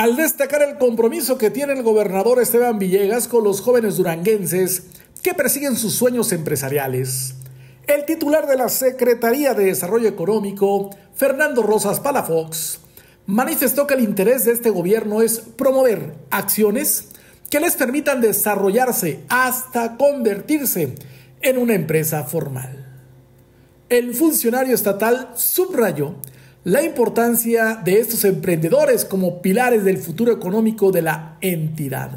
Al destacar el compromiso que tiene el gobernador Esteban Villegas con los jóvenes duranguenses que persiguen sus sueños empresariales, el titular de la Secretaría de Desarrollo Económico, Fernando Rosas Palafox, manifestó que el interés de este gobierno es promover acciones que les permitan desarrollarse hasta convertirse en una empresa formal. El funcionario estatal subrayó la importancia de estos emprendedores como pilares del futuro económico de la entidad.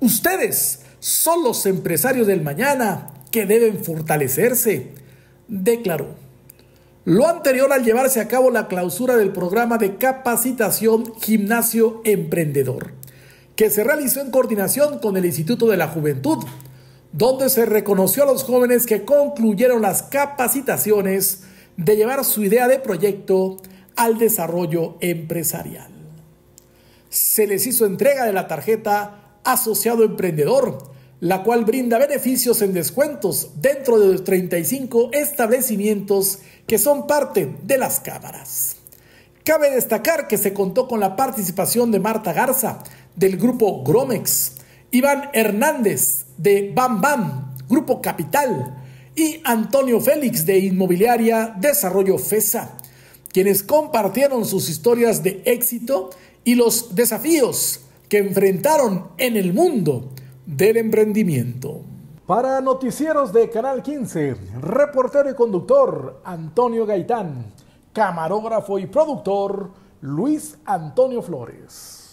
Ustedes son los empresarios del mañana que deben fortalecerse, declaró. Lo anterior al llevarse a cabo la clausura del programa de capacitación Gimnasio Emprendedor, que se realizó en coordinación con el Instituto de la Juventud, donde se reconoció a los jóvenes que concluyeron las capacitaciones de llevar su idea de proyecto al desarrollo empresarial. Se les hizo entrega de la tarjeta Asociado Emprendedor, la cual brinda beneficios en descuentos dentro de los 35 establecimientos que son parte de las cámaras. Cabe destacar que se contó con la participación de Marta Garza del grupo Gromex, Iván Hernández de Bam Bam, Grupo Capital, y Antonio Félix de Inmobiliaria Desarrollo FESA quienes compartieron sus historias de éxito y los desafíos que enfrentaron en el mundo del emprendimiento. Para Noticieros de Canal 15, reportero y conductor Antonio Gaitán, camarógrafo y productor Luis Antonio Flores.